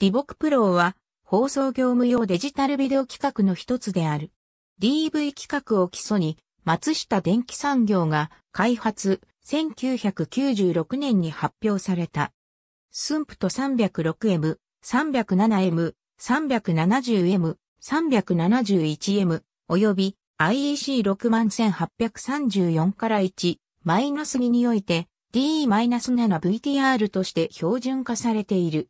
リボクプロは放送業務用デジタルビデオ企画の一つである。DV 企画を基礎に松下電機産業が開発1996年に発表された。スンプと 306M、307M、370M、371M 及び IEC61834 から1マイナス2において D-7VTR として標準化されている。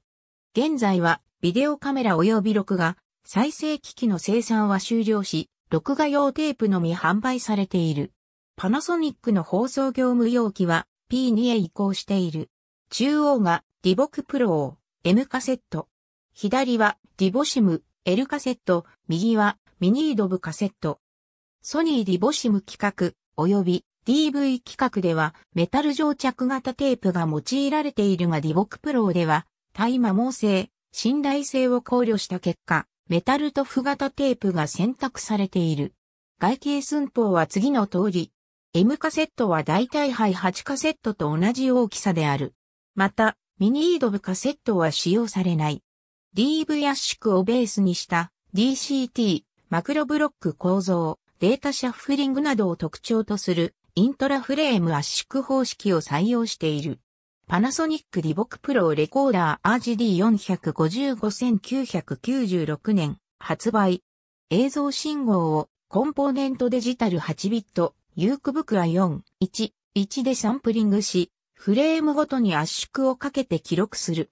現在はビデオカメラ及び録画、再生機器の生産は終了し、録画用テープのみ販売されている。パナソニックの放送業務容器は P2 へ移行している。中央がディボクプロを M カセット。左はディボシム L カセット、右はミニードブカセット。ソニーディボシム規格及び DV 規格ではメタル蒸着型テープが用いられているがディボクプロでは対摩耗性、信頼性を考慮した結果、メタル塗布型テープが選択されている。外形寸法は次の通り、M カセットは大体肺8カセットと同じ大きさである。また、ミニードブカセットは使用されない。DV 圧縮をベースにした DCT、マクロブロック構造、データシャッフリングなどを特徴とするイントラフレーム圧縮方式を採用している。パナソニックリボクプロレコーダー RGD455-1996 年発売。映像信号をコンポーネントデジタル8ビット、ユークブクア4、1、1でサンプリングし、フレームごとに圧縮をかけて記録する。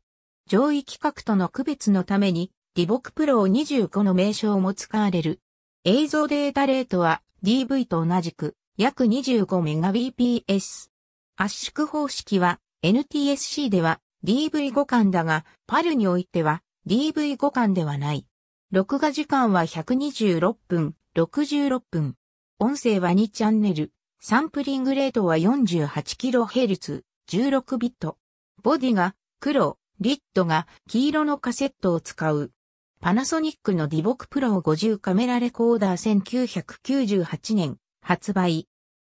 上位規格との区別のために、リボクプロ25の名称も使われる。映像データレートは DV と同じく約 25Mbps。圧縮方式は NTSC では DV5 巻だが、パルにおいては DV5 巻ではない。録画時間は126分、66分。音声は2チャンネル。サンプリングレートは 48kHz、16ビット。ボディが黒、リッドが黄色のカセットを使う。パナソニックのディボクプロ50カメラレコーダー1998年発売。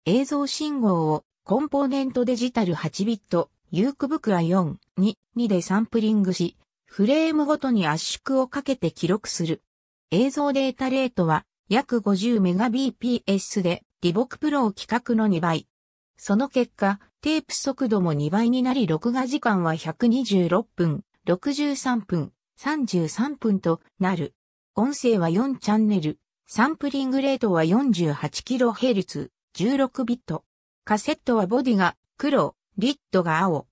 映像信号をコンポーネントデジタル8ビット、ユークブクは4、2、2でサンプリングし、フレームごとに圧縮をかけて記録する。映像データレートは約 50Mbps で、リボクプロを規格の2倍。その結果、テープ速度も2倍になり録画時間は126分、63分、33分となる。音声は4チャンネル、サンプリングレートは 48kHz、16ビット。カセットはボディが黒、リッドが青。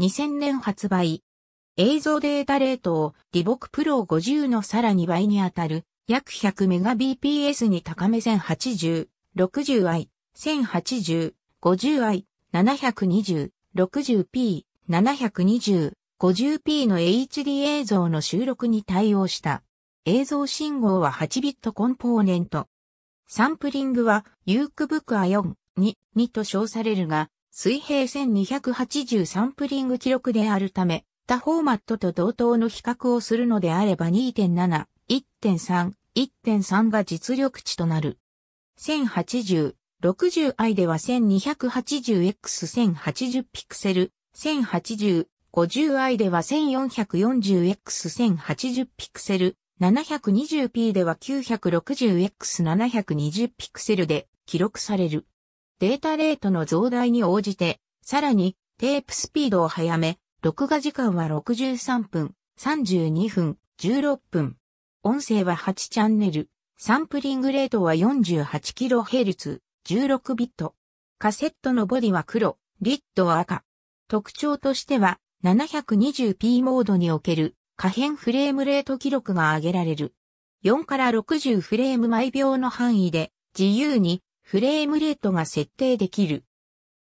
2000年発売。映像データレートをリボクプロ50のさらに倍にあたる約 100Mbps に高め1 0 8 0 60i、1080、50i、720、60p、720、50p の HD 映像の収録に対応した。映像信号は8ビットコンポーネント。サンプリングはユークブクア4に、2と称されるが、水平1280サンプリング記録であるため、他フォーマットと同等の比較をするのであれば2.7、1.3、1.3が実力値となる。1080、60i では 1280x1080 ピクセル、1080、50i では 1440x1080 ピクセル、720p では 960x720 ピクセルで記録される。データレートの増大に応じて、さらにテープスピードを早め、録画時間は63分、32分、16分。音声は8チャンネル。サンプリングレートは 48kHz、16ビット。カセットのボディは黒、リッドは赤。特徴としては 720p モードにおける可変フレームレート記録が挙げられる。4から60フレーム毎秒の範囲で自由にフレームレートが設定できる。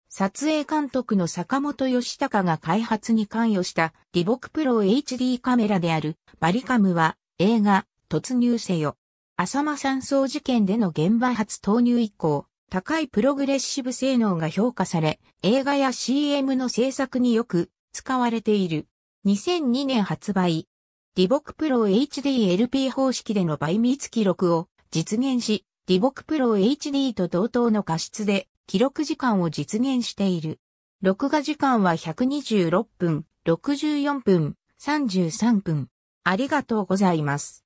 撮影監督の坂本義隆が開発に関与したリボクプロ HD カメラであるバリカムは映画突入せよ。浅間山荘事件での現場初投入以降、高いプログレッシブ性能が評価され、映画や CM の制作によく使われている。2002年発売。リボクプロ HD LP 方式での倍密記録を実現し、ディボクプロ HD と同等の画質で記録時間を実現している。録画時間は126分、64分、33分。ありがとうございます。